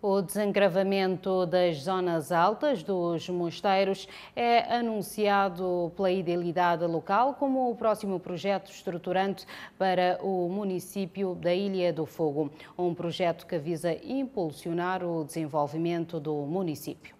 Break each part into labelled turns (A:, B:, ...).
A: O desengravamento das zonas altas dos mosteiros é anunciado pela idealidade local como o próximo projeto estruturante para o município da Ilha do Fogo, um projeto que visa impulsionar o desenvolvimento do município.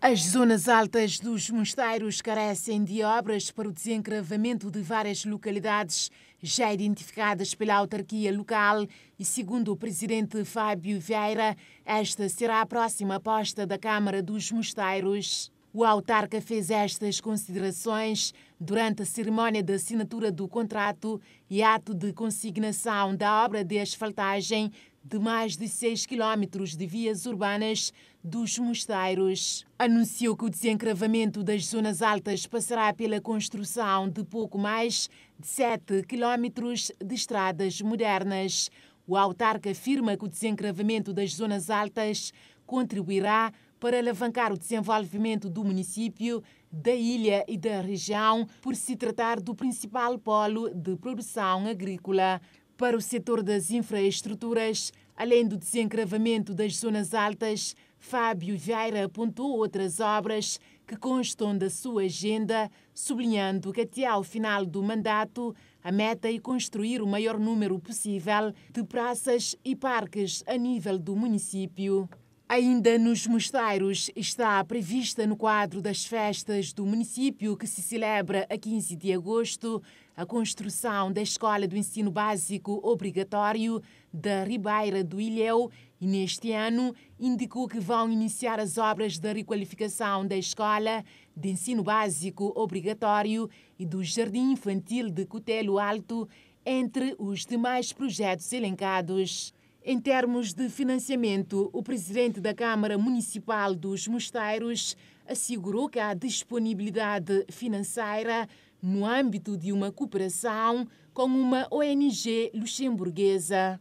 B: As zonas altas dos mosteiros carecem de obras para o desencravamento de várias localidades já identificadas pela autarquia local e, segundo o presidente Fábio Vieira, esta será a próxima aposta da Câmara dos Mosteiros. O autarca fez estas considerações Durante a cerimónia da assinatura do contrato e ato de consignação da obra de asfaltagem de mais de 6 quilómetros de vias urbanas dos mosteiros. Anunciou que o desencravamento das zonas altas passará pela construção de pouco mais de 7 quilómetros de estradas modernas. O autarca afirma que o desencravamento das zonas altas contribuirá para alavancar o desenvolvimento do município, da ilha e da região, por se tratar do principal polo de produção agrícola. Para o setor das infraestruturas, além do desencravamento das zonas altas, Fábio Vieira apontou outras obras que constam da sua agenda, sublinhando que até ao final do mandato a meta é construir o maior número possível de praças e parques a nível do município. Ainda nos mosteiros está prevista no quadro das festas do município que se celebra a 15 de agosto a construção da Escola do Ensino Básico Obrigatório da Ribeira do Ilhéu e neste ano indicou que vão iniciar as obras da requalificação da Escola de Ensino Básico Obrigatório e do Jardim Infantil de Cutelo Alto entre os demais projetos elencados. Em termos de financiamento, o presidente da Câmara Municipal dos Mosteiros assegurou que há disponibilidade financeira no âmbito de uma cooperação com uma ONG luxemburguesa.